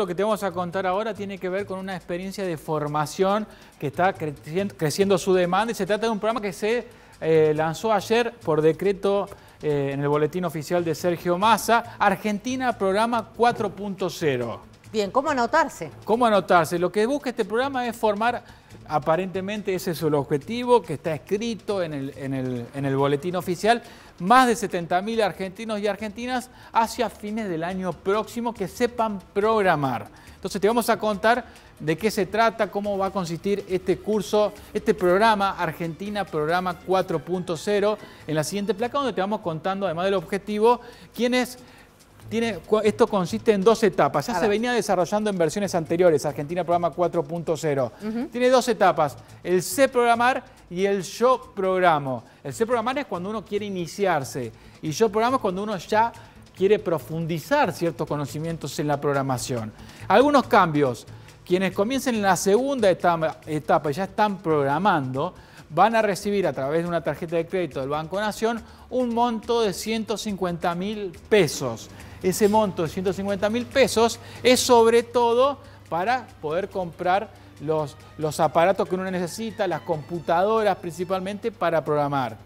lo que te vamos a contar ahora tiene que ver con una experiencia de formación que está creciendo, su demanda y se trata de un programa que se eh, lanzó ayer por decreto eh, en el boletín oficial de Sergio Massa, Argentina Programa 4.0. Bien, ¿cómo anotarse? ¿Cómo anotarse? Lo que busca este programa es formar, aparentemente ese es el objetivo que está escrito en el, el, en el boletín oficial, más de 70.000 argentinos y argentinas hacia fines del año próximo que sepan programar. Entonces te vamos a contar de qué se trata, cómo va a consistir este curso, este programa, Argentina Programa 4.0, en la siguiente placa donde te vamos contando, además del objetivo, quiénes esto consiste en dos etapas. Ya se venía desarrollando en versiones anteriores, Argentina Programa 4.0. Tiene dos etapas, el sé programar y el yo programo. El sé programar es cuando uno quiere iniciarse y yo programo es cuando uno ya quiere profundizar ciertos conocimientos en la programación. Algunos cambios. Quienes comiencen en la segunda etapa, etapa ya están programando, van a recibir a través de una tarjeta de crédito del Banco Nación un monto de 150 mil pesos. Ese monto de 150 mil pesos es sobre todo para poder comprar los, los, aparatos que uno necesita, las computadoras principalmente para programar.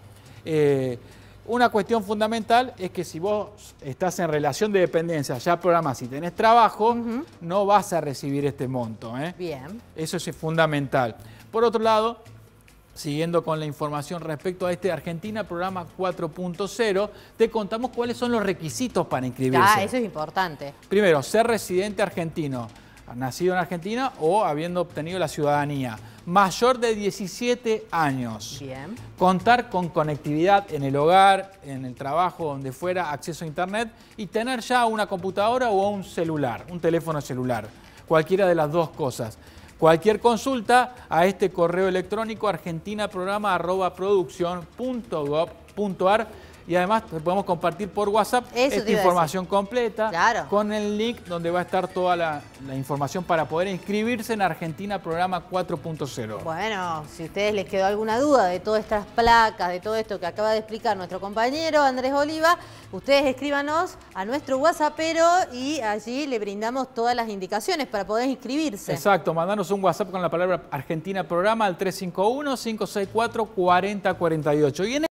Eh, una cuestión fundamental es que si vos estás en relación de dependencia, ya programas y tenés trabajo, no vas a recibir este monto. ¿eh? Bien. Eso es fundamental. Por otro lado, Siguiendo con la información respecto a este Argentina Programa 4.0, te contamos cuáles son los requisitos para inscribirse. Ah, eso es importante. Primero, ser residente argentino, nacido en Argentina o habiendo obtenido la ciudadanía. Mayor de 17 años. Bien. Contar con conectividad en el hogar, en el trabajo, donde fuera, acceso a internet y tener ya una computadora o un celular, un teléfono celular. Cualquiera de las dos cosas. Cualquier consulta a este correo electrónico argentinaprograma.producción.gov.ar y además podemos compartir por WhatsApp esta información completa con el link donde va a estar toda la, la información para poder inscribirse en Argentina Programa 4.0. Bueno, si a ustedes les quedó alguna duda de todas estas placas, de todo esto que acaba de explicar nuestro compañero Andrés Oliva, ustedes escríbanos a nuestro WhatsAppero y allí le brindamos todas las indicaciones para poder inscribirse. Exacto, mandanos un WhatsApp con la palabra Argentina Programa al 351-564-4048.